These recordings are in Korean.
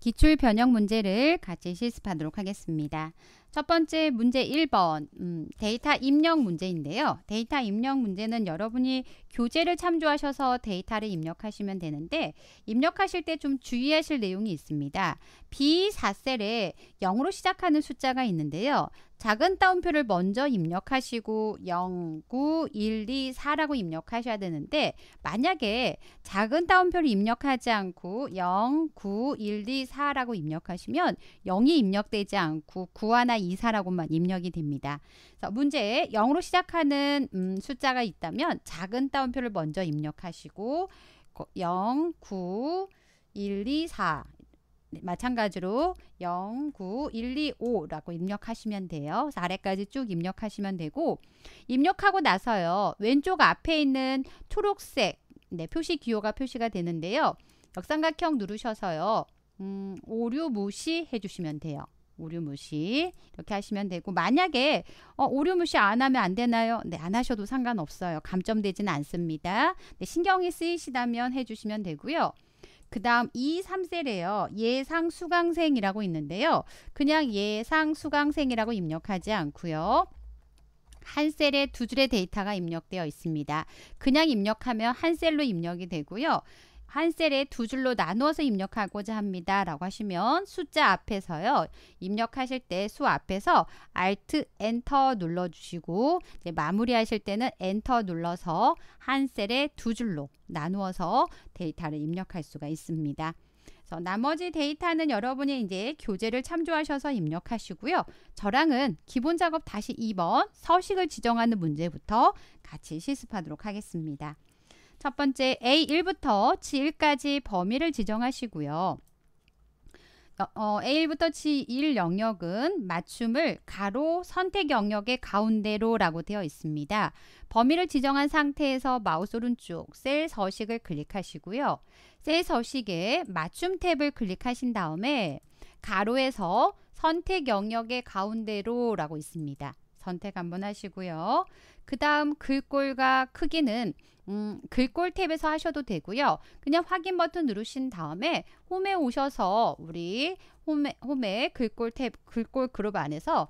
기출 변형 문제를 같이 실습하도록 하겠습니다. 첫 번째 문제 1번 음, 데이터 입력 문제인데요. 데이터 입력 문제는 여러분이 교재를 참조하셔서 데이터를 입력하시면 되는데 입력하실 때 좀 주의하실 내용이 있습니다. B4셀에 0으로 시작하는 숫자가 있는데요. 작은 따옴표를 먼저 입력하시고 0, 9, 1, 2, 4라고 입력하셔야 되는데 만약에 작은 따옴표를 입력하지 않고 0, 9, 1, 2, 4라고 입력하시면 0이 입력되지 않고 9 하나 이사라고만 입력이 됩니다. 문제에 0으로 시작하는 음, 숫자가 있다면 작은 따옴표를 먼저 입력하시고 0, 9, 1, 2, 4 마찬가지로 0, 9, 1, 2, 5라고 입력하시면 돼요. 아래까지 쭉 입력하시면 되고 입력하고 나서요. 왼쪽 앞에 있는 초록색 네, 표시 기호가 표시가 되는데요. 역삼각형 누르셔서요. 음, 오류 무시해 주시면 돼요. 오류 무시 이렇게 하시면 되고 만약에 어, 오류 무시 안 하면 안 되나요? 네, 안 하셔도 상관없어요. 감점되지는 않습니다. 네, 신경이 쓰이시다면 해주시면 되고요. 그 다음 2, 3셀에요. 예상 수강생이라고 있는데요. 그냥 예상 수강생이라고 입력하지 않고요. 한 셀에 두 줄의 데이터가 입력되어 있습니다. 그냥 입력하면 한 셀로 입력이 되고요. 한 셀에 두 줄로 나누어서 입력하고자 합니다. 라고 하시면 숫자 앞에서요. 입력하실 때 수 앞에서 Alt 엔터 눌러주시고 마무리하실 때는 엔터 눌러서 한 셀에 두 줄로 나누어서 데이터를 입력할 수가 있습니다. 그래서 나머지 데이터는 여러분이 이제 교재를 참조하셔서 입력하시고요. 저랑은 기본 작업 다시 2번 서식을 지정하는 문제부터 같이 실습하도록 하겠습니다. 첫 번째 A1부터 G1까지 범위를 지정하시고요. 어, 어 A1부터 G1 영역은 맞춤을 가로 선택 영역의 가운데로 라고 되어 있습니다. 범위를 지정한 상태에서 마우스 오른쪽 셀 서식을 클릭하시고요. 셀 서식에 맞춤 탭을 클릭하신 다음에 가로에서 선택 영역의 가운데로 라고 있습니다. 선택 한번 하시고요. 그 다음 글꼴과 크기는 음, 글꼴 탭에서 하셔도 되고요. 그냥 확인 버튼 누르신 다음에 홈에 오셔서 우리 홈에, 홈에 글꼴 탭, 글꼴 그룹 안에서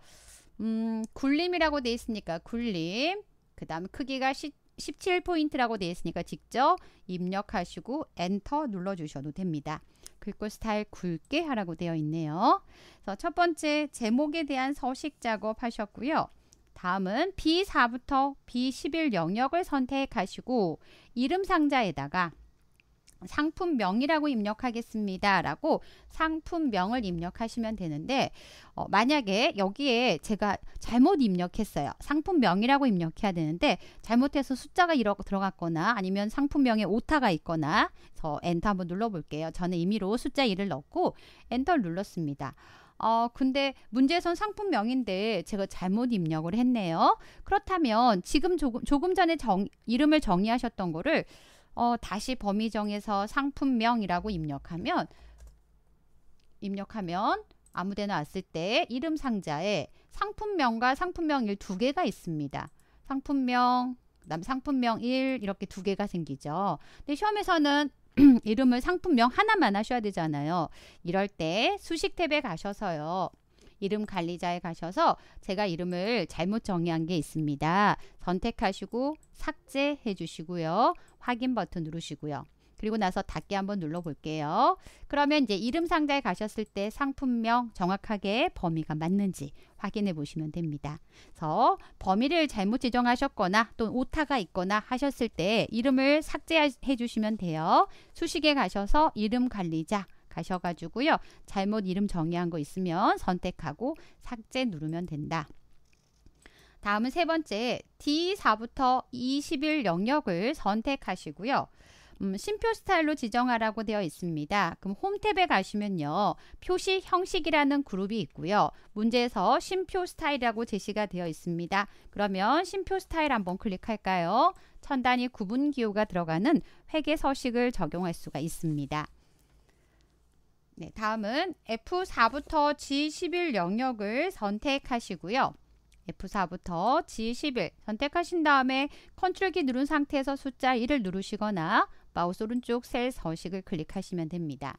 음, 굴림이라고 되어 있으니까 굴림 그 다음 크기가 17포인트라고 되어 있으니까 직접 입력하시고 엔터 눌러 주셔도 됩니다. 글꼴 스타일 굵게 하라고 되어 있네요. 그래서 첫 번째 제목에 대한 서식 작업 하셨고요. 다음은 B4부터 B11 영역을 선택하시고 이름 상자에다가 상품명이라고 입력하겠습니다. 라고 상품명을 입력하시면 되는데 어, 만약에 여기에 제가 잘못 입력했어요. 상품명이라고 입력해야 되는데 잘못해서 숫자가 들어갔거나 아니면 상품명에 오타가 있거나 저 엔터 한번 눌러볼게요. 저는 임의로 숫자 1을 넣고 엔터를 눌렀습니다. 어, 근데 문제에선 상품명인데 제가 잘못 입력을 했네요. 그렇다면 지금 조금, 조금 전에 정, 이름을 정의하셨던 거를 어, 다시 범위 정에서 상품명이라고 입력하면 입력하면 아무데나 왔을 때 이름 상자에 상품명과 상품명 1 두 개가 있습니다. 상품명, 그다음 상품명 1 이렇게 두 개가 생기죠. 근데 시험에서는 이름을 상품명 하나만 하셔야 되잖아요. 이럴 때 수식 탭에 가셔서요. 이름 관리자에 가셔서 제가 이름을 잘못 정의한 게 있습니다. 선택하시고 삭제해 주시고요. 확인 버튼 누르시고요. 그리고 나서 닫기 한번 눌러볼게요. 그러면 이제 이름 상자에 가셨을 때 상품명 정확하게 범위가 맞는지 확인해 보시면 됩니다. 그래서 범위를 잘못 지정하셨거나 또는 오타가 있거나 하셨을 때 이름을 삭제해 주시면 돼요. 수식에 가셔서 이름 관리자 가셔가지고요. 잘못 이름 정의한 거 있으면 선택하고 삭제 누르면 된다. 다음은 세 번째 D4부터 21 영역을 선택하시고요. 음, 심표 스타일로 지정하라고 되어 있습니다. 그럼 홈탭에 가시면요. 표시 형식이라는 그룹이 있고요. 문제에서 심표 스타일이라고 제시가 되어 있습니다. 그러면 심표 스타일 한번 클릭할까요? 천단위 구분 기호가 들어가는 회계 서식을 적용할 수가 있습니다. 네, 다음은 F4부터 G11 영역을 선택하시고요. F4부터 G11 선택하신 다음에 컨트롤 키 누른 상태에서 숫자 1을 누르시거나 마우스 오른쪽 셀 서식을 클릭하시면 됩니다.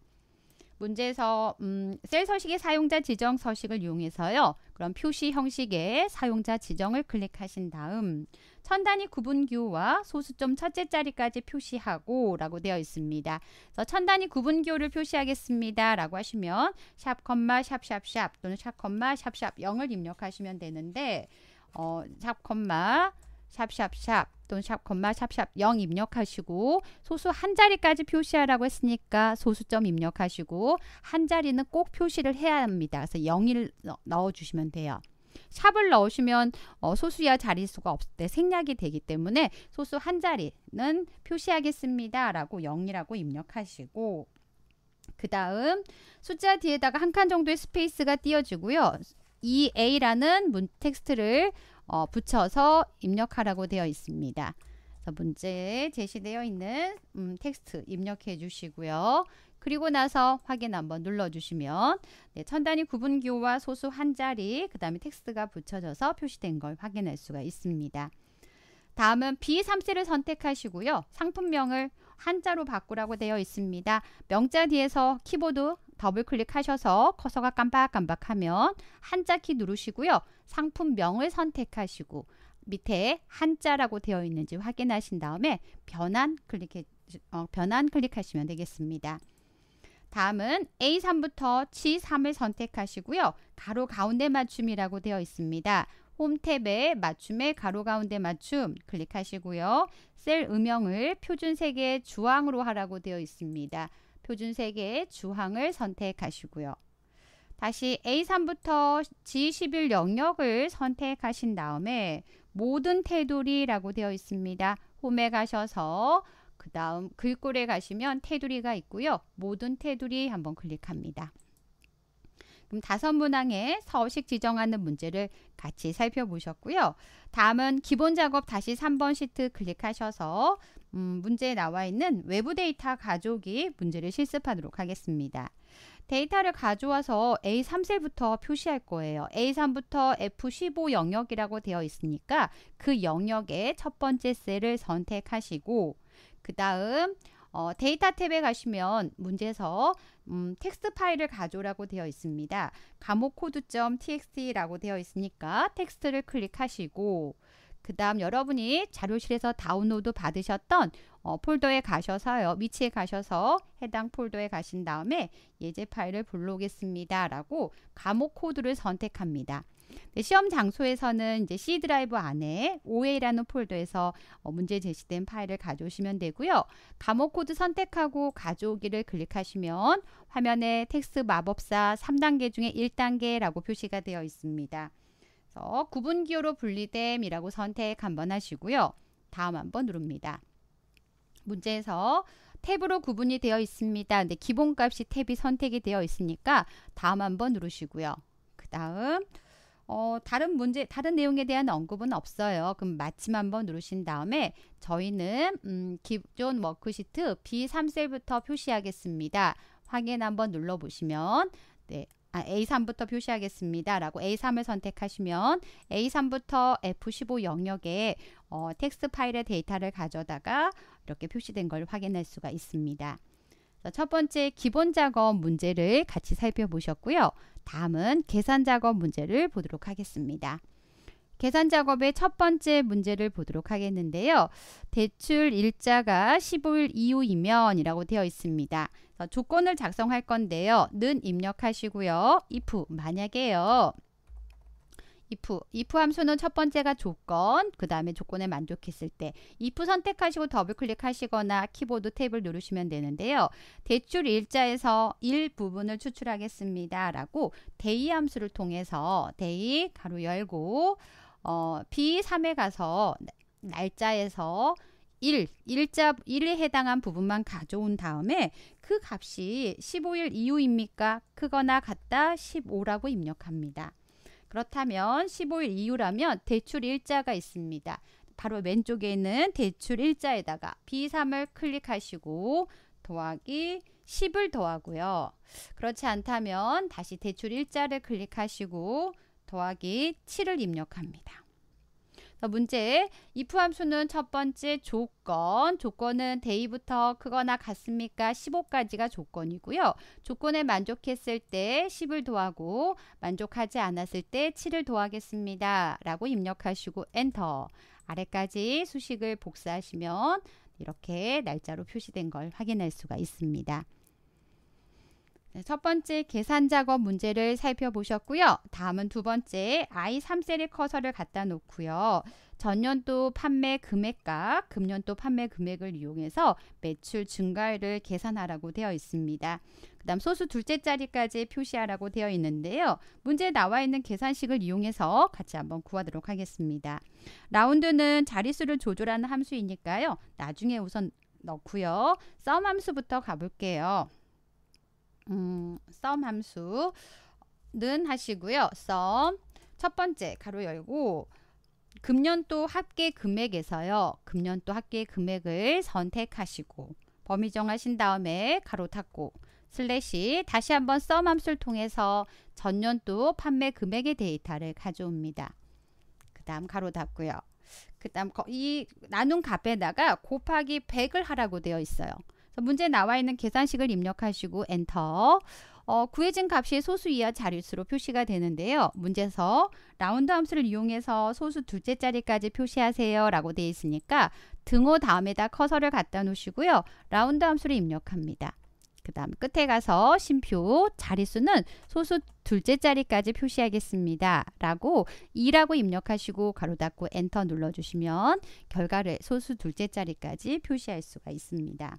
문제에서 음, 셀 서식의 사용자 지정 서식을 이용해서요. 그럼 표시 형식의 사용자 지정을 클릭하신 다음 천 단위 구분교와 소수점 첫째 자리까지 표시하고 라고 되어 있습니다. 그래서 천 단위 구분교를 표시하겠습니다. 라고 하시면 샵, 컴마, 샵, 샵, 샵 또는 샵, 컴마, 샵, 샵 0을 입력하시면 되는데 어, 샵, 컴마, 샵, 샵, 샵 또는 샵 건마 샵샵 0 입력하시고 소수 한 자리까지 표시하라고 했으니까 소수점 입력하시고 한 자리는 꼭 표시를 해야 합니다. 그래서 0을 넣어주시면 돼요. 샵을 넣으시면 어, 소수야 자릿수가 없을 때 생략이 되기 때문에 소수 한 자리는 표시하겠습니다. 라고 0이라고 입력하시고 그 다음 숫자 뒤에다가 한 칸 정도의 스페이스가 띄어지고요. 이 A라는 문 텍스트를 어, 붙여서 입력하라고 되어 있습니다. 문제에 제시되어 있는 음, 텍스트 입력해 주시고요. 그리고 나서 확인 한번 눌러주시면 네, 천 단위 구분기호와 소수 한 자리 그 다음에 텍스트가 붙여져서 표시된 걸 확인할 수가 있습니다. 다음은 B3세를 선택하시고요. 상품명을 한자로 바꾸라고 되어 있습니다. 명자 뒤에서 키보드 더블 클릭하셔서 커서가 깜빡깜빡하면 한자키 누르시고요. 상품명을 선택하시고 밑에 한자라고 되어 있는지 확인하신 다음에 변환 클릭해 어, 변환 클릭하시면 되겠습니다. 다음은 A3부터 G3을 선택하시고요. 가로 가운데 맞춤이라고 되어 있습니다. 홈탭에 맞춤의 가로 가운데 맞춤 클릭하시고요. 셀 음영을 표준 색의 주황으로 하라고 되어 있습니다. 표준 색의주황을 선택하시고요. 다시 A3부터 G11 영역을 선택하신 다음에 모든 테두리라고 되어 있습니다. 홈에 가셔서 그 다음 글꼴에 가시면 테두리가 있고요. 모든 테두리 한번 클릭합니다. 그럼 다섯 문항의 서식 지정하는 문제를 같이 살펴보셨고요. 다음은 기본 작업 다시 3번 시트 클릭하셔서 음, 문제에 나와 있는 외부 데이터 가져오기 문제를 실습하도록 하겠습니다. 데이터를 가져와서 A3셀부터 표시할 거예요. A3부터 F15 영역이라고 되어 있으니까 그 영역의 첫 번째 셀을 선택하시고 그 다음 어, 데이터 탭에 가시면 문제에서 음, 텍스트 파일을 가져오라고 되어 있습니다. 감옥코드.txt라고 되어 있으니까 텍스트를 클릭하시고 그 다음 여러분이 자료실에서 다운로드 받으셨던 어, 폴더에 가셔서요. 위치에 가셔서 해당 폴더에 가신 다음에 예제 파일을 불러오겠습니다. 라고 과목 코드를 선택합니다. 네, 시험 장소에서는 이제 C 드라이브 안에 OA라는 폴더에서 어, 문제 제시된 파일을 가져오시면 되고요. 과목 코드 선택하고 가져오기를 클릭하시면 화면에 텍스트 마법사 3단계 중에 1단계라고 표시가 되어 있습니다. 그래서 구분기호로 분리됨이라고 선택 한번 하시고요. 다음 한번 누릅니다. 문제에서 탭으로 구분이 되어 있습니다. 근데 기본값이 탭이 선택이 되어 있으니까 다음 한번 누르시고요. 그 다음 어, 다른 문제, 다른 내용에 대한 언급은 없어요. 그럼 마침 한번 누르신 다음에 저희는 음, 기존 워크시트 B3셀부터 표시하겠습니다. 확인 한번 눌러보시면 네, 아, A3부터 표시하겠습니다. 라고 A3을 선택하시면 A3부터 F15 영역에 어, 텍스트 파일의 데이터를 가져다가 이렇게 표시된 걸 확인할 수가 있습니다. 첫 번째 기본 작업 문제를 같이 살펴보셨고요. 다음은 계산 작업 문제를 보도록 하겠습니다. 계산 작업의 첫 번째 문제를 보도록 하겠는데요. 대출 일자가 15일 이후이면 이라고 되어 있습니다. 조건을 작성할 건데요. 는 입력하시고요. if 만약에요. if if 함수는 첫 번째가 조건 그 다음에 조건에 만족했을 때 if 선택하시고 더블 클릭하시거나 키보드 탭을 누르시면 되는데요 대출 일자에서 일 부분을 추출하겠습니다 라고 대이 함수를 통해서 대이 가로 열고 어, B3에 가서 날짜에서 일 일자 일에 해당한 부분만 가져온 다음에 그 값이 15일 이후입니까? 크거나 같다 15라고 입력합니다. 그렇다면 15일 이후라면 대출 일자가 있습니다. 바로 왼쪽에 있는 대출 일자에다가 B3을 클릭하시고 더하기 10을 더하고요. 그렇지 않다면 다시 대출 일자를 클릭하시고 더하기 7을 입력합니다. 문제 if 함수는 첫 번째 조건 조건은 대이부터 크거나 같습니까 15까지가 조건이고요 조건에 만족했을 때 10을 더하고 만족하지 않았을 때 7을 더하겠습니다 라고 입력하시고 엔터 아래까지 수식을 복사하시면 이렇게 날짜로 표시된 걸 확인할 수가 있습니다 네, 첫 번째 계산 작업 문제를 살펴보셨고요. 다음은 두 번째 I3셀에 커서를 갖다 놓고요. 전년도 판매 금액과 금년도 판매 금액을 이용해서 매출 증가율을 계산하라고 되어 있습니다. 그 다음 소수 둘째 자리까지 표시하라고 되어 있는데요. 문제에 나와 있는 계산식을 이용해서 같이 한번 구하도록 하겠습니다. 라운드는 자릿수를 조절하는 함수이니까요. 나중에 우선 넣고요. 썸 함수부터 가볼게요. 음, 썸 함수는 하시고요. 썸 첫 번째 가로 열고 금년도 합계 금액에서요. 금년도 합계 금액을 선택하시고 범위 정하신 다음에 가로 닫고 슬래시 다시 한번 썸 함수를 통해서 전년도 판매 금액의 데이터를 가져옵니다. 그 다음 가로 닫고요. 그 다음 이 나눈 값에다가 곱하기 100을 하라고 되어 있어요. 문제 에 나와 있는 계산식을 입력하시고 엔터. 어, 구해진 값이 소수 이하 자릿수로 표시가 되는데요. 문제서 에 라운드 함수를 이용해서 소수 둘째 자리까지 표시하세요 라고 되어 있으니까 등호 다음에다 커서를 갖다 놓으시고요. 라운드 함수를 입력합니다. 그 다음 끝에 가서 심표 자릿수는 소수 둘째 자리까지 표시하겠습니다. 라고 2라고 입력하시고 가로 닫고 엔터 눌러주시면 결과를 소수 둘째 자리까지 표시할 수가 있습니다.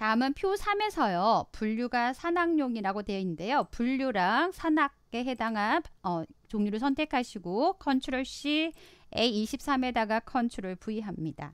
다음은 표 3에서요. 분류가 산악용이라고 되어 있는데요. 분류랑 산악에 해당한 어, 종류를 선택하시고 컨트롤 C A23에다가 컨트롤 V 합니다.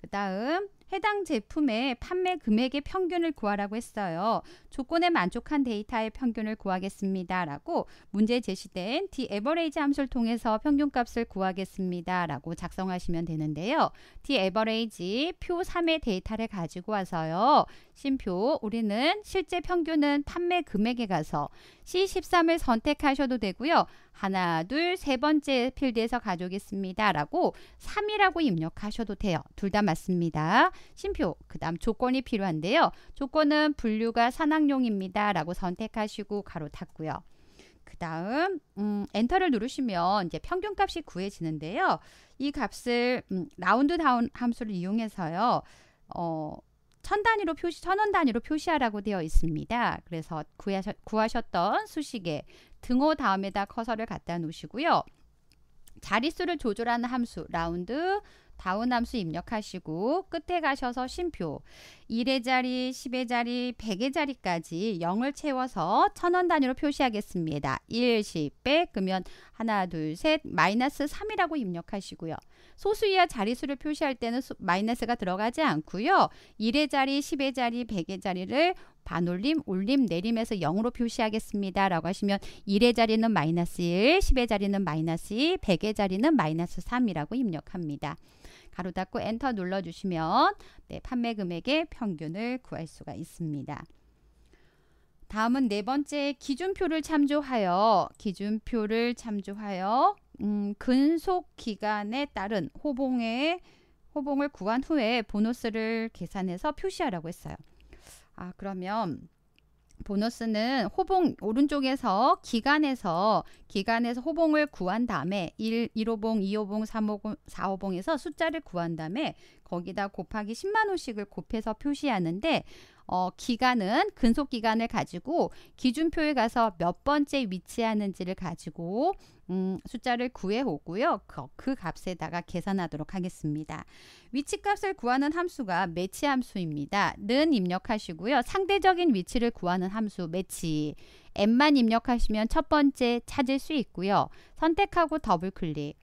그 다음 해당 제품의 판매 금액의 평균을 구하라고 했어요. 조건에 만족한 데이터의 평균을 구하겠습니다. 라고 문제 제시된 dAverage 함수를 통해서 평균값을 구하겠습니다. 라고 작성하시면 되는데요. dAverage 표 3의 데이터를 가지고 와서요. 심표 우리는 실제 평균은 판매 금액에 가서 C13을 선택하셔도 되고요. 하나, 둘, 세 번째 필드에서 가져오겠습니다. 라고 3이라고 입력하셔도 돼요. 둘 다 맞습니다. 심표, 그 다음 조건이 필요한데요. 조건은 분류가 산악용입니다. 라고 선택하시고 가로 닫고요. 그 다음 음, 엔터를 누르시면 이제 평균값이 구해지는데요. 이 값을 음, 라운드 다운 함수를 이용해서요. 어, 천 단위로 표시 천 원 단위로 표시하라고 되어 있습니다. 그래서 구하셨, 구하셨던 수식에 등호 다음에다 커서를 갖다 놓으시고요. 자릿수를 조절하는 함수 라운드 다운 함수 입력하시고 끝에 가셔서 심표 1의 자리, 10의 자리, 100의 자리까지 0을 채워서 천원 단위로 표시하겠습니다. 1, 10, 100 그러면 하나, 둘, 셋 마이너스 3이라고 입력하시고요. 소수 이하 자리수를 표시할 때는 소, 마이너스가 들어가지 않고요. 1의 자리, 10의 자리, 100의 자리를 반올림, 올림, 내림에서 0으로 표시하겠습니다. 라고 하시면 1의 자리는 마이너스 1, 10의 자리는 마이너스 2, 100의 자리는 마이너스 3이라고 입력합니다. 가로 닫고 엔터 눌러주시면 네, 판매 금액의 평균을 구할 수가 있습니다. 다음은 네 번째 기준표를 참조하여 기준표를 참조하여 음, 근속 기간에 따른 호봉의 호봉을 구한 후에 보너스를 계산해서 표시하라고 했어요. 아 그러면 보너스는 호봉 오른쪽에서 기간에서 기간에서 호봉을 구한 다음에 1, 1호봉, 2호봉, 3호봉, 4호봉에서 숫자를 구한 다음에 거기다 곱하기 10만 호씩을 곱해서 표시하는데 어, 기간은 근속 기간을 가지고 기준표에 가서 몇 번째 위치하는지를 가지고 음, 숫자를 구해 오고요. 그, 그, 값에다가 계산하도록 하겠습니다. 위치값을 구하는 함수가 매치 함수입니다. 는 입력하시고요. 상대적인 위치를 구하는 함수 매치 n만 입력하시면 첫 번째 찾을 수 있고요. 선택하고 더블 클릭.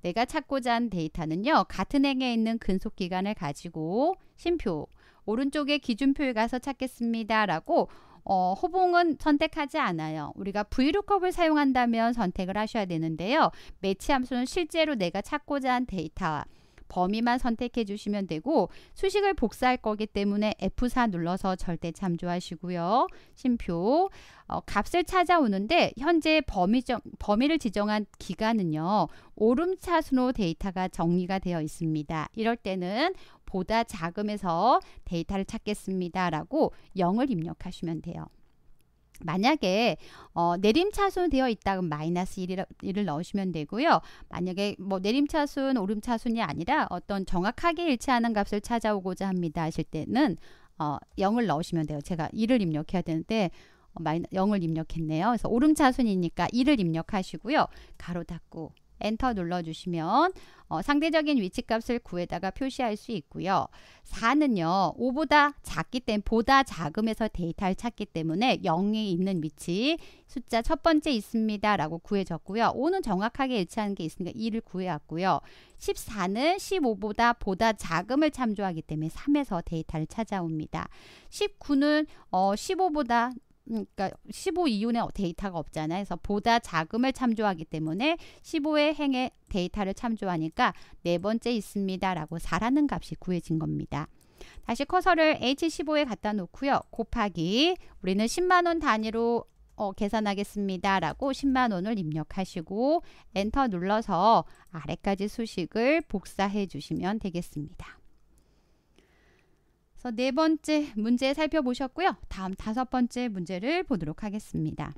내가 찾고자 한 데이터는요. 같은 행에 있는 근속 기간을 가지고 심표 오른쪽에 기준표에 가서 찾겠습니다. 라고 어, 호봉은 선택하지 않아요. 우리가 v l o o 을 사용한다면 선택을 하셔야 되는데요. 매치 함수는 실제로 내가 찾고자 한 데이터와 범위만 선택해 주시면 되고 수식을 복사할 거기 때문에 F4 눌러서 절대 참조하시고요. 심표 어, 값을 찾아오는데 현재 범위 정, 범위를 지정한 기간은요. 오름차순호 데이터가 정리가 되어 있습니다. 이럴 때는 보다 작음에서 데이터를 찾겠습니다. 라고 0을 입력하시면 돼요. 만약에 어, 내림차순 되어 있다 그 마이너스 1을, 1을 넣으시면 되고요. 만약에 뭐 내림차순, 오름차순이 아니라 어떤 정확하게 일치하는 값을 찾아오고자 합니다 하실 때는 어, 0을 넣으시면 돼요. 제가 1을 입력해야 되는데 어, 마이너, 0을 입력했네요. 그래서 오름차순이니까 1을 입력하시고요. 가로 닫고 엔터 눌러주시면 어, 상대적인 위치값을 9에다가 표시할 수 있고요. 4는요. 5보다 작기 때문에 보다 작음에서 데이터를 찾기 때문에 0이 있는 위치 숫자 첫 번째 있습니다. 라고 구해졌고요. 5는 정확하게 일치하는 게 있으니까 2를 구해왔고요. 14는 15보다 보다 작음을 참조하기 때문에 3에서 데이터를 찾아옵니다. 19는 어, 15보다 그러니까 15 이윤의 데이터가 없잖아요. 그래서 보다 자금을 참조하기 때문에 15의 행의 데이터를 참조하니까 네 번째 있습니다라고 4라는 값이 구해진 겁니다. 다시 커서를 H15에 갖다 놓고요. 곱하기 우리는 10만원 단위로 어, 계산하겠습니다. 라고 10만원을 입력하시고 엔터 눌러서 아래까지 수식을 복사해 주시면 되겠습니다. 그래서 네 번째 문제 살펴보셨고요. 다음 다섯 번째 문제를 보도록 하겠습니다.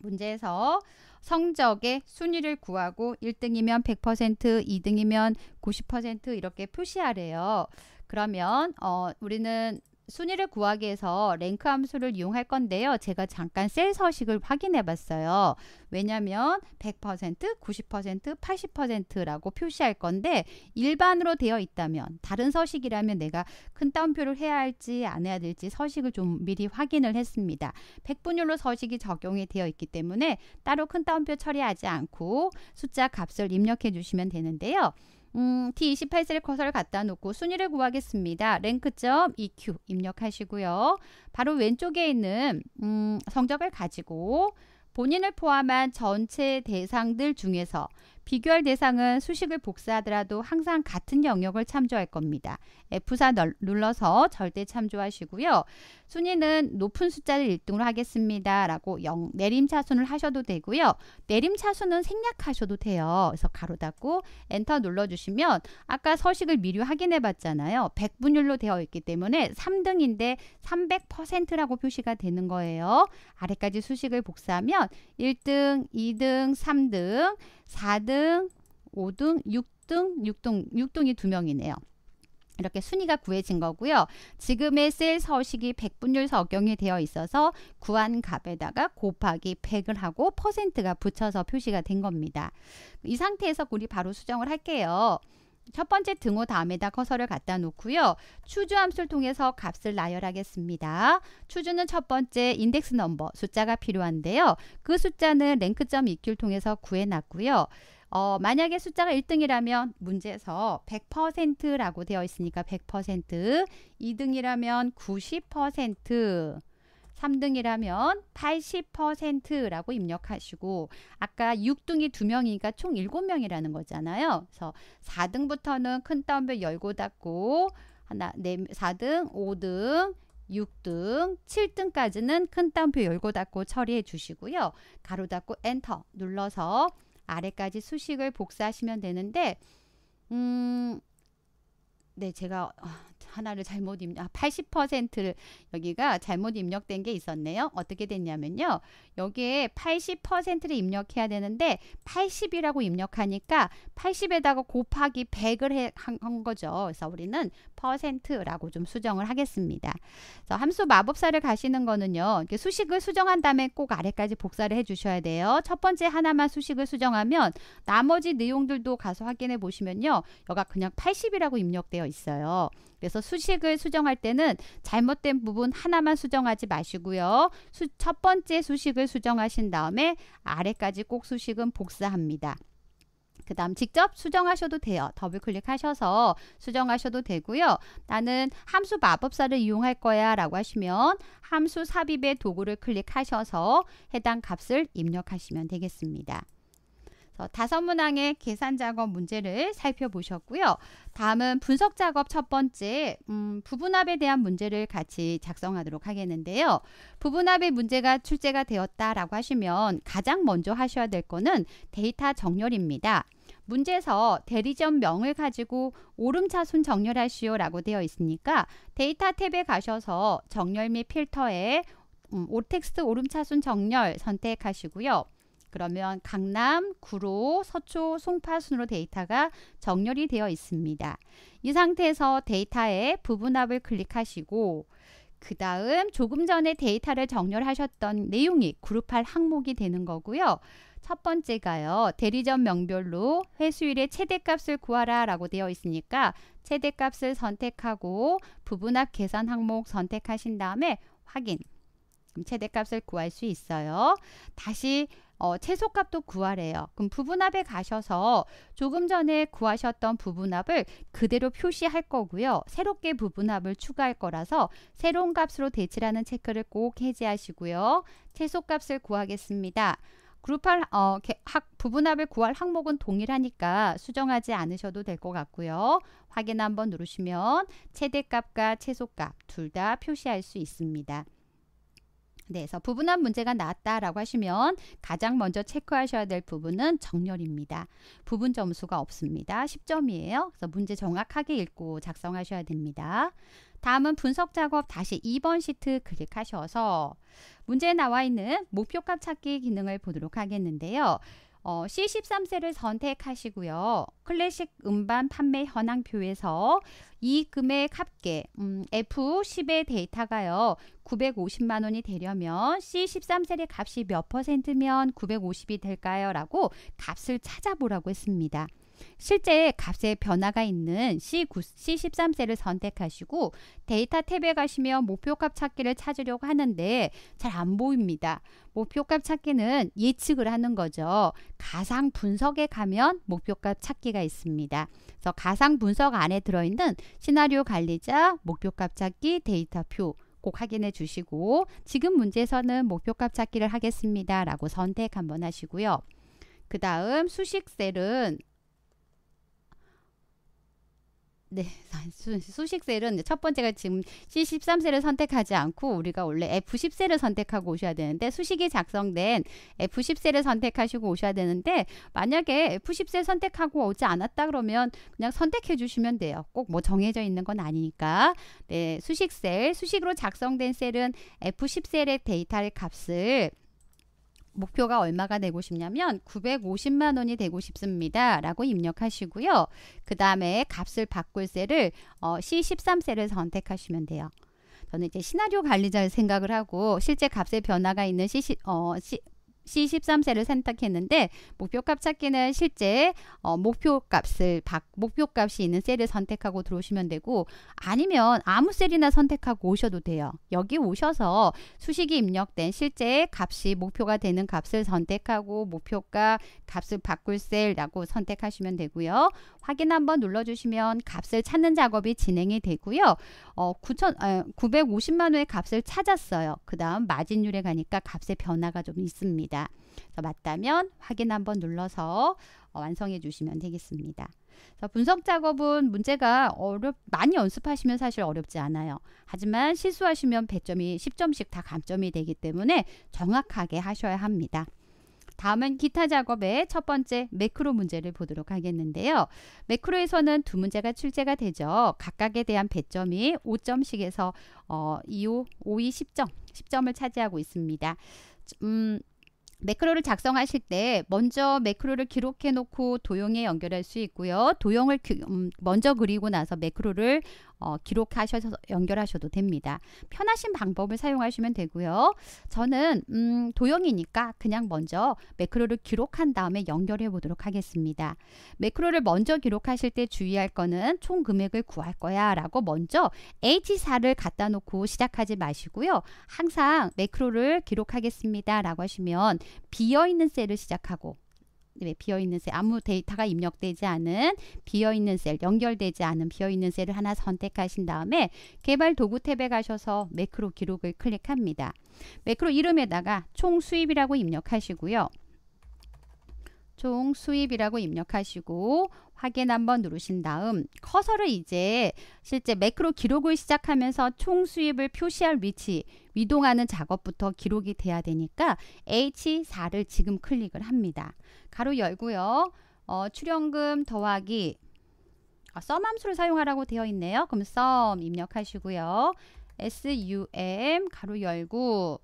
문제에서 성적의 순위를 구하고 1등이면 100%, 2등이면 90% 이렇게 표시하래요. 그러면 어, 우리는 순위를 구하기 위해서 랭크 함수를 이용할 건데요. 제가 잠깐 셀 서식을 확인해 봤어요. 왜냐하면 100%, 90%, 80%라고 표시할 건데 일반으로 되어 있다면 다른 서식이라면 내가 큰 따옴표를 해야 할지 안 해야 될지 서식을 좀 미리 확인을 했습니다. 100분율로 서식이 적용이 되어 있기 때문에 따로 큰 따옴표 처리하지 않고 숫자 값을 입력해 주시면 되는데요. 음, T28셀 커서를 갖다 놓고 순위를 구하겠습니다. 랭크점 EQ 입력하시고요. 바로 왼쪽에 있는 음, 성적을 가지고 본인을 포함한 전체 대상들 중에서 비교할 대상은 수식을 복사하더라도 항상 같은 영역을 참조할 겁니다. F4 눌러서 절대 참조하시고요. 순위는 높은 숫자를 1등으로 하겠습니다. 라고 영, 내림 차순을 하셔도 되고요. 내림 차순은 생략하셔도 돼요. 그래서 가로 닫고 엔터 눌러주시면 아까 서식을 미리 확인해 봤잖아요. 100분율로 되어 있기 때문에 3등인데 300%라고 표시가 되는 거예요. 아래까지 수식을 복사하면 1등, 2등, 3등, 4등, 4등, 5등, 6등, 6등, 6등이 두명이네요 이렇게 순위가 구해진 거고요. 지금의 셀 서식이 백분율 적용이 되어 있어서 구한 값에다가 곱하기 100을 하고 퍼센트가 붙여서 표시가 된 겁니다. 이 상태에서 우리 바로 수정을 할게요. 첫 번째 등호 다음에다 커서를 갖다 놓고요. 추주 함수를 통해서 값을 나열하겠습니다. 추주는 첫 번째 인덱스 넘버 숫자가 필요한데요. 그 숫자는 랭크점 EQ를 통해서 구해놨고요. 어, 만약에 숫자가 1등이라면 문제에서 100%라고 되어 있으니까 100%, 2등이라면 90%, 3등이라면 80%라고 입력하시고 아까 6등이 2명이니까 총 7명이라는 거잖아요. 그래서 4등부터는 큰 따옴표 열고 닫고 하나, 네, 4등, 5등, 6등, 7등까지는 큰 따옴표 열고 닫고 처리해 주시고요. 가로 닫고 엔터 눌러서 아래까지 수식을 복사하시면 되는데 음, 네, 제가 아, 하나를 잘못 입력, 아, 80%를 여기가 잘못 입력된 게 있었네요. 어떻게 됐냐면요. 여기에 80%를 입력해야 되는데 80이라고 입력하니까 80에다가 곱하기 100을 해, 한, 한 거죠. 그래서 우리는 퍼센트라고 좀 수정을 하겠습니다. 그래서 함수 마법사를 가시는 거는요. 이렇게 수식을 수정한 다음에 꼭 아래까지 복사를 해 주셔야 돼요. 첫 번째 하나만 수식을 수정하면 나머지 내용들도 가서 확인해 보시면요. 여가 기 그냥 80이라고 입력되어 있어요. 그래서 수식을 수정할 때는 잘못된 부분 하나만 수정하지 마시고요. 수, 첫 번째 수식을 수정하신 다음에 아래까지 꼭 수식은 복사합니다. 그 다음 직접 수정하셔도 돼요. 더블 클릭하셔서 수정하셔도 되고요. 나는 함수 마법사를 이용할 거야 라고 하시면 함수 삽입의 도구를 클릭하셔서 해당 값을 입력하시면 되겠습니다. 다섯 문항의 계산 작업 문제를 살펴보셨고요. 다음은 분석 작업 첫 번째 음, 부분합에 대한 문제를 같이 작성하도록 하겠는데요. 부분합의 문제가 출제가 되었다라고 하시면 가장 먼저 하셔야 될 것은 데이터 정렬입니다. 문제에서 대리점 명을 가지고 오름차순 정렬하시오 라고 되어 있으니까 데이터 탭에 가셔서 정렬 및 필터에 음, 오텍스트 오름차순 정렬 선택하시고요. 그러면 강남, 구로, 서초, 송파순으로 데이터가 정렬이 되어 있습니다. 이 상태에서 데이터에 부분합을 클릭하시고 그 다음 조금 전에 데이터를 정렬하셨던 내용이 그룹할 항목이 되는 거고요. 첫 번째가요. 대리점 명별로 회수율의 최대값을 구하라 라고 되어 있으니까 최대값을 선택하고 부분합 계산 항목 선택하신 다음에 확인. 최대값을 구할 수 있어요. 다시 어, 채소값도 구하래요. 그럼 부분합에 가셔서 조금 전에 구하셨던 부분합을 그대로 표시할 거고요. 새롭게 부분합을 추가할 거라서 새로운 값으로 대치라는 체크를 꼭 해제하시고요. 채소값을 구하겠습니다. 그룹할 어, 부분합을 구할 항목은 동일하니까 수정하지 않으셔도 될 것 같고요. 확인 한번 누르시면 최대값과 최소값 둘 다 표시할 수 있습니다. 네, 그래서 부분한 문제가 나왔다라고 하시면 가장 먼저 체크하셔야 될 부분은 정렬입니다. 부분 점수가 없습니다. 10점이에요. 그래서 문제 정확하게 읽고 작성하셔야 됩니다. 다음은 분석 작업 다시 2번 시트 클릭하셔서 문제에 나와 있는 목표값 찾기 기능을 보도록 하겠는데요. 어, C13세를 선택하시고요. 클래식 음반 판매 현황표에서 이 금액 합계 음, F10의 데이터가요. 950만 원이 되려면 C13세의 값이 몇 퍼센트면 950이 될까요? 라고 값을 찾아보라고 했습니다. 실제 값의 변화가 있는 c 1 3셀을 선택하시고 데이터 탭에 가시면 목표값 찾기를 찾으려고 하는데 잘 안 보입니다. 목표값 찾기는 예측을 하는 거죠. 가상 분석에 가면 목표값 찾기가 있습니다. 그래서 가상 분석 안에 들어있는 시나리오 관리자, 목표값 찾기, 데이터표 꼭 확인해 주시고 지금 문제에서는 목표값 찾기를 하겠습니다. 라고 선택 한번 하시고요. 그 다음 수식 셀은 네, 아, 수, 수식 셀은 첫 번째가 지금 C13셀을 선택하지 않고 우리가 원래 f 1 0세를 선택하고 오셔야 되는데 수식이 작성된 f 1 0세를 선택하시고 오셔야 되는데 만약에 F10셀 선택하고 오지 않았다 그러면 그냥 선택해 주시면 돼요. 꼭 뭐 정해져 있는 건 아니니까. 네, 수식 셀, 수식으로 작성된 셀은 F10셀의 데이터의 값을 목표가 얼마가 되고 싶냐면 950만 원이 되고 싶습니다. 라고 입력하시고요. 그 다음에 값을 바꿀 셀을 어, C13셀을 선택하시면 돼요. 저는 이제 시나리오 관리자를 생각을 하고 실제 값의 변화가 있는 C, 어, C, C13세를 선택했는데 목표값 찾기는 실제 어, 목표값을 목표값이 있는 셀을 선택하고 들어오시면 되고 아니면 아무 셀이나 선택하고 오셔도 돼요. 여기 오셔서 수식이 입력된 실제 값이 목표가 되는 값을 선택하고 목표값 값을 바꿀 셀이라고 선택하시면 되고요. 확인 한번 눌러주시면 값을 찾는 작업이 진행이 되고요. 어, 9천, 아, 950만 원의 값을 찾았어요. 그 다음 마진율에 가니까 값의 변화가 좀 있습니다. 있습니다. 맞다면 확인 한번 눌러서 어, 완성해 주시면 되겠습니다. 분석 작업은 문제가 어렵, 많이 연습하시면 사실 어렵지 않아요. 하지만 실수하시면 100점이 10점씩 다 감점이 되기 때문에 정확하게 하셔야 합니다. 다음은 기타 작업의 첫 번째 매크로 문제를 보도록 하겠는데요. 매크로에서는 두 문제가 출제가 되죠. 각각에 대한 배점이 5점씩에서 어, 2, 5, 5, 2, 10점, 10점을 차지하고 있습니다. 음, 매크로를 작성하실 때 먼저 매크로를 기록해 놓고 도형에 연결할 수 있고요. 도형을 음, 먼저 그리고 나서 매크로를 어, 기록하셔서 연결하셔도 됩니다. 편하신 방법을 사용하시면 되고요. 저는 음, 도형이니까 그냥 먼저 매크로를 기록한 다음에 연결해 보도록 하겠습니다. 매크로를 먼저 기록하실 때 주의할 거는 총 금액을 구할 거야 라고 먼저 H4를 갖다 놓고 시작하지 마시고요. 항상 매크로를 기록하겠습니다 라고 하시면 비어있는 셀을 시작하고 왜 네, 비어있는 셀 아무 데이터가 입력되지 않은 비어있는 셀 연결되지 않은 비어있는 셀을 하나 선택하신 다음에 개발 도구 탭에 가셔서 매크로 기록을 클릭합니다. 매크로 이름에다가 총 수입이라고 입력하시고요. 총 수입이라고 입력하시고 확인 한번 누르신 다음 커서를 이제 실제 매크로 기록을 시작하면서 총 수입을 표시할 위치 위동하는 작업부터 기록이 돼야 되니까 H4를 지금 클릭을 합니다. 가로 열고요. 어, 출연금 더하기 아, 썸 함수를 사용하라고 되어 있네요. 그럼 썸 입력하시고요. SUM 가로 열고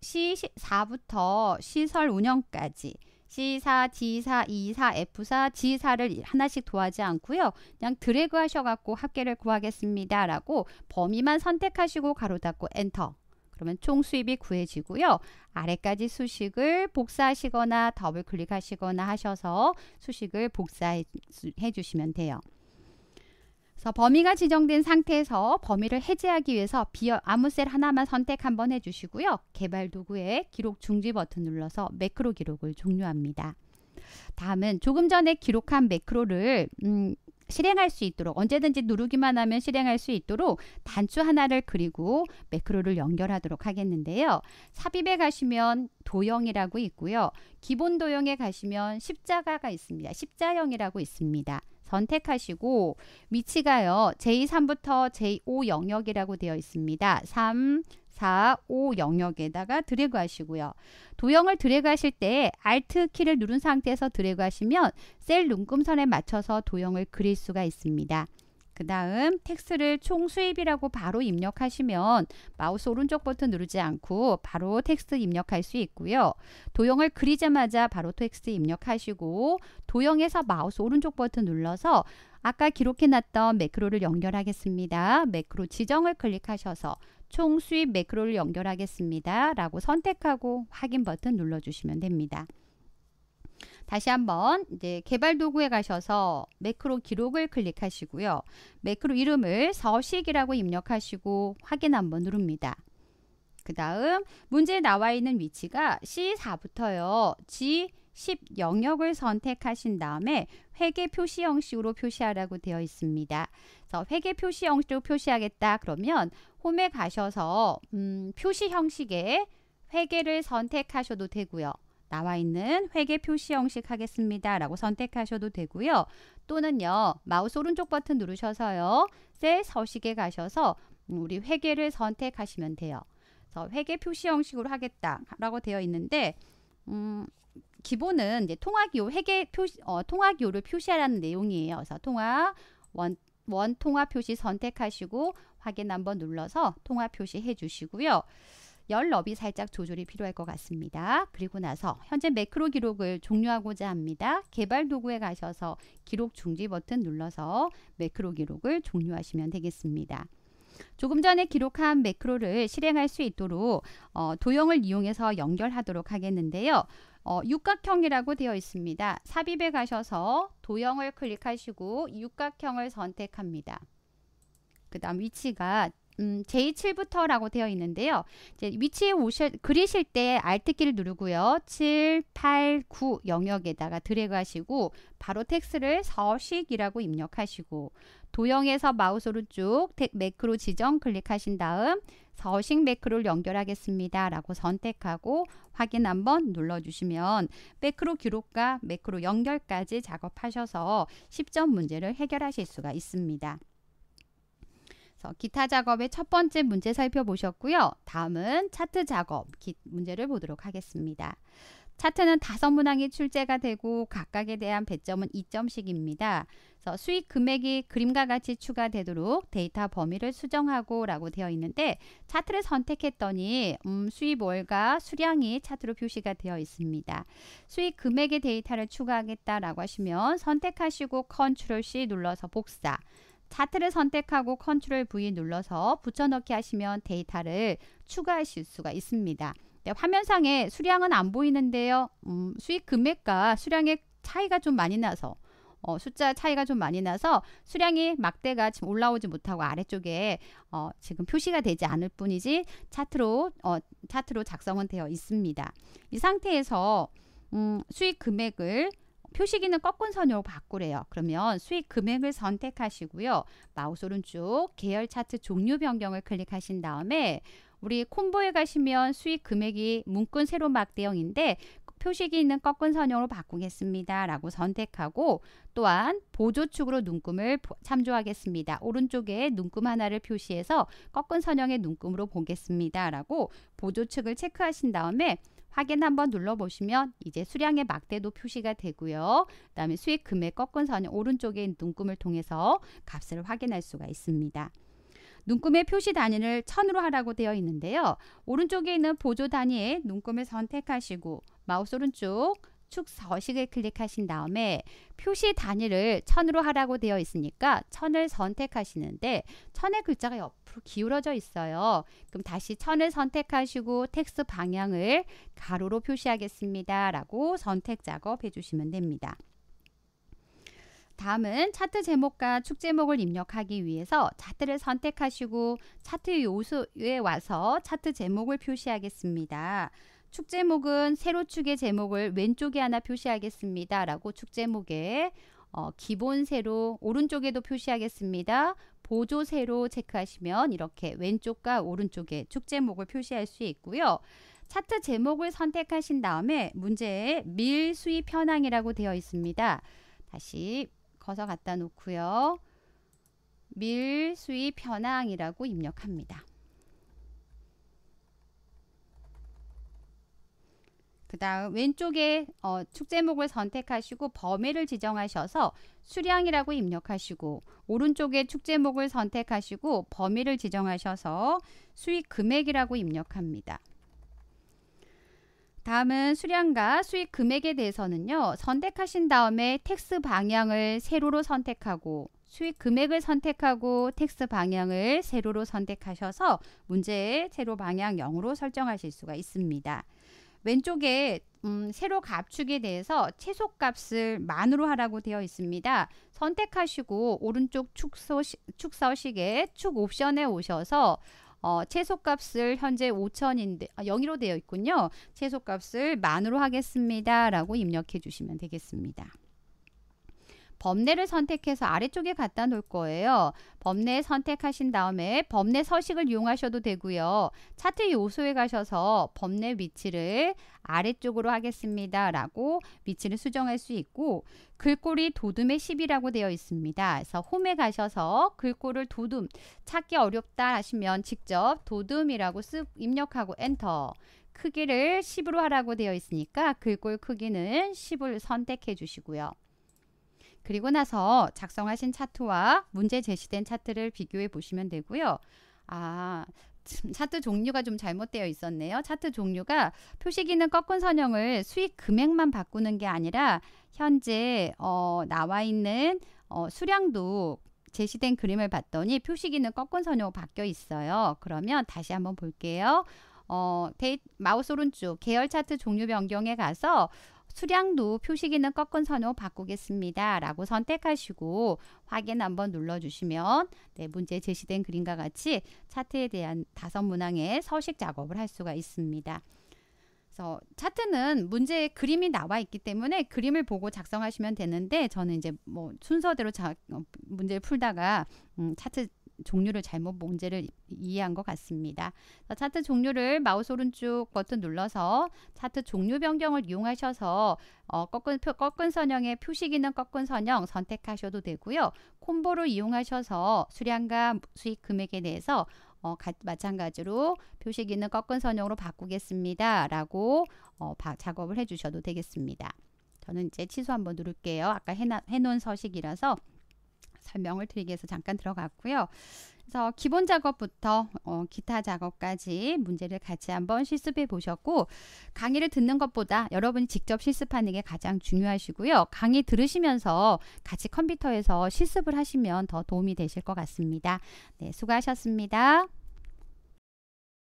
C4부터 시설 운영까지 C4, D4, E4, F4, G4를 하나씩 도하지 않고요. 그냥 드래그 하셔갖고 합계를 구하겠습니다. 라고 범위만 선택하시고 가로 닫고 엔터. 그러면 총 수입이 구해지고요. 아래까지 수식을 복사하시거나 더블 클릭하시거나 하셔서 수식을 복사해 주시면 돼요. 그래서 범위가 지정된 상태에서 범위를 해제하기 위해서 비어 아무 셀 하나만 선택 한번 해주시고요. 개발 도구에 기록 중지 버튼 눌러서 매크로 기록을 종료합니다. 다음은 조금 전에 기록한 매크로를 음, 실행할 수 있도록 언제든지 누르기만 하면 실행할 수 있도록 단추 하나를 그리고 매크로를 연결하도록 하겠는데요. 삽입에 가시면 도형이라고 있고요. 기본 도형에 가시면 십자가가 있습니다. 십자형이라고 있습니다. 선택하시고 위치가요. J3부터 J5 영역이라고 되어 있습니다. 3, 4, 5 영역에다가 드래그 하시고요. 도형을 드래그 하실 때 Alt 키를 누른 상태에서 드래그 하시면 셀 눈금선에 맞춰서 도형을 그릴 수가 있습니다. 그 다음 텍스트를 총 수입이라고 바로 입력하시면 마우스 오른쪽 버튼 누르지 않고 바로 텍스트 입력할 수 있고요. 도형을 그리자마자 바로 텍스트 입력하시고 도형에서 마우스 오른쪽 버튼 눌러서 아까 기록해놨던 매크로를 연결하겠습니다. 매크로 지정을 클릭하셔서 총 수입 매크로를 연결하겠습니다. 라고 선택하고 확인 버튼 눌러주시면 됩니다. 다시 한번 이제 개발 도구에 가셔서 매크로 기록을 클릭하시고요. 매크로 이름을 서식이라고 입력하시고 확인 한번 누릅니다. 그 다음 문제에 나와 있는 위치가 C4부터요. G 10 영역을 선택하신 다음에 회계 표시 형식으로 표시하라고 되어 있습니다. 그래서 회계 표시 형식으로 표시하겠다 그러면 홈에 가셔서 음, 표시 형식에 회계를 선택하셔도 되고요. 나와 있는 회계 표시 형식 하겠습니다. 라고 선택하셔도 되고요. 또는요. 마우스 오른쪽 버튼 누르셔서요. 셀 서식에 가셔서 우리 회계를 선택하시면 돼요. 그래서 회계 표시 형식으로 하겠다라고 되어 있는데 음, 기본은 이제 통화기호 회계 표시 어, 통화기호를 표시하라는 내용이에요. 그래서 통화 원, 원통화 표시 선택하시고 확인 한번 눌러서 통화 표시 해주시고요. 열 너비 살짝 조절이 필요할 것 같습니다. 그리고 나서 현재 매크로 기록을 종료하고자 합니다. 개발 도구에 가셔서 기록 중지 버튼 눌러서 매크로 기록을 종료하시면 되겠습니다. 조금 전에 기록한 매크로를 실행할 수 있도록 어, 도형을 이용해서 연결하도록 하겠는데요. 어, 육각형이라고 되어 있습니다. 삽입에 가셔서 도형을 클릭하시고 육각형을 선택합니다. 그 다음 위치가 음, J7부터라고 되어 있는데요. 이제 위치에 오실, 그리실 때 Alt키를 누르고요. 7, 8, 9 영역에다가 드래그 하시고 바로 텍스를 서식이라고 입력하시고 도형에서 마우스 로쭉 매크로 지정 클릭하신 다음 서식 매크로를 연결하겠습니다. 라고 선택하고 확인 한번 눌러주시면 매크로 기록과 매크로 연결까지 작업하셔서 10점 문제를 해결하실 수가 있습니다. 기타 작업의 첫 번째 문제 살펴보셨고요. 다음은 차트 작업 문제를 보도록 하겠습니다. 차트는 다섯 문항이 출제가 되고 각각에 대한 배점은 2점씩입니다. 그래서 수익 금액이 그림과 같이 추가되도록 데이터 범위를 수정하고 라고 되어 있는데 차트를 선택했더니 음, 수입 월과 수량이 차트로 표시가 되어 있습니다. 수익 금액의 데이터를 추가하겠다라고 하시면 선택하시고 컨트롤 C 눌러서 복사 차트를 선택하고 컨트롤 V 눌러서 붙여넣기 하시면 데이터를 추가하실 수가 있습니다. 네, 화면상에 수량은 안 보이는데요. 음, 수익 금액과 수량의 차이가 좀 많이 나서 어, 숫자 차이가 좀 많이 나서 수량이 막대가 지금 올라오지 못하고 아래쪽에 어, 지금 표시가 되지 않을 뿐이지 차트로 어, 차트로 작성은 되어 있습니다. 이 상태에서 음, 수익 금액을 표시기는 꺾은 선으로 바꾸래요. 그러면 수익 금액을 선택하시고요. 마우스 오른쪽 계열 차트 종류 변경을 클릭하신 다음에 우리 콤보에 가시면 수익 금액이 문건 세로 막대형인데 표식이 있는 꺾은 선형으로 바꾸겠습니다. 라고 선택하고 또한 보조축으로 눈금을 참조하겠습니다. 오른쪽에 눈금 하나를 표시해서 꺾은 선형의 눈금으로 보겠습니다. 라고 보조축을 체크하신 다음에 확인 한번 눌러보시면 이제 수량의 막대도 표시가 되고요. 그 다음에 수익 금액 꺾은 선이 오른쪽에 있는 눈금을 통해서 값을 확인할 수가 있습니다. 눈금의 표시 단위를 1 0 0 0으로 하라고 되어 있는데요. 오른쪽에 있는 보조 단위에 눈금을 선택하시고 마우스 오른쪽 축 서식을 클릭하신 다음에 표시 단위를 천으로 하라고 되어 있으니까 천을 선택하시는데 천의 글자가 옆으로 기울어져 있어요. 그럼 다시 천을 선택하시고 텍스 방향을 가로로 표시하겠습니다. 라고 선택 작업해 주시면 됩니다. 다음은 차트 제목과 축 제목을 입력하기 위해서 차트를 선택하시고 차트 요소에 와서 차트 제목을 표시하겠습니다. 축 제목은 세로축의 제목을 왼쪽에 하나 표시하겠습니다. 라고 축 제목에 어, 기본 세로 오른쪽에도 표시하겠습니다. 보조 세로 체크하시면 이렇게 왼쪽과 오른쪽에 축 제목을 표시할 수 있고요. 차트 제목을 선택하신 다음에 문제에 밀 수입 현황이라고 되어 있습니다. 다시 커서 갖다 놓고요. 밀 수입 현황이라고 입력합니다. 그 다음 왼쪽에 어, 축제목을 선택하시고 범위를 지정하셔서 수량이라고 입력하시고 오른쪽에 축제목을 선택하시고 범위를 지정하셔서 수익 금액이라고 입력합니다. 다음은 수량과 수익 금액에 대해서는요. 선택하신 다음에 텍스 방향을 세로로 선택하고 수익 금액을 선택하고 텍스 방향을 세로로 선택하셔서 문제의 세로 방향 0으로 설정하실 수가 있습니다. 왼쪽에 음, 세로 값축에 대해서 최소값을 만으로 하라고 되어 있습니다. 선택하시고 오른쪽 축소 축서식의 축 옵션에 오셔서 어, 최소값을 현재 5천인데 아, 0으로 되어 있군요. 최소값을 만으로 하겠습니다. 라고 입력해 주시면 되겠습니다. 범례를 선택해서 아래쪽에 갖다 놓을 거예요. 범례 선택하신 다음에 범례 서식을 이용하셔도 되고요. 차트 요소에 가셔서 범례 위치를 아래쪽으로 하겠습니다. 라고 위치를 수정할 수 있고 글꼴이 도둠의 10이라고 되어 있습니다. 그래서 홈에 가셔서 글꼴을 도둠 찾기 어렵다 하시면 직접 도둠이라고 쓱 입력하고 엔터 크기를 10으로 하라고 되어 있으니까 글꼴 크기는 10을 선택해 주시고요. 그리고 나서 작성하신 차트와 문제 제시된 차트를 비교해 보시면 되고요. 아, 차트 종류가 좀 잘못되어 있었네요. 차트 종류가 표시기는 꺾은 선형을 수익 금액만 바꾸는 게 아니라 현재 어, 나와 있는 어, 수량도 제시된 그림을 봤더니 표시기는 꺾은 선형으로 바뀌어 있어요. 그러면 다시 한번 볼게요. 어, 데이, 마우스 오른쪽 계열 차트 종류 변경에 가서 수량도 표시기는 꺾은 선으로 바꾸겠습니다. 라고 선택하시고 확인 한번 눌러주시면 네, 문제 제시된 그림과 같이 차트에 대한 다섯 문항의 서식 작업을 할 수가 있습니다. 그래서 차트는 문제의 그림이 나와 있기 때문에 그림을 보고 작성하시면 되는데 저는 이제 뭐 순서대로 자, 어, 문제를 풀다가 음, 차트 종류를 잘못 문제를 이해한 것 같습니다. 차트 종류를 마우스 오른쪽 버튼 눌러서 차트 종류 변경을 이용하셔서 어, 꺾은, 표, 꺾은 선형의 표시 기능 꺾은 선형 선택하셔도 되고요. 콤보를 이용하셔서 수량과 수익 금액에 대해서 어, 가, 마찬가지로 표시 기능 꺾은 선형으로 바꾸겠습니다. 라고 어, 바, 작업을 해주셔도 되겠습니다. 저는 이제 취소 한번 누를게요. 아까 해나, 해놓은 서식이라서 설명을 드리기 위해서 잠깐 들어갔고요. 그래서 기본 작업부터 어, 기타 작업까지 문제를 같이 한번 실습해 보셨고 강의를 듣는 것보다 여러분이 직접 실습하는 게 가장 중요하시고요. 강의 들으시면서 같이 컴퓨터에서 실습을 하시면 더 도움이 되실 것 같습니다. 네, 수고하셨습니다.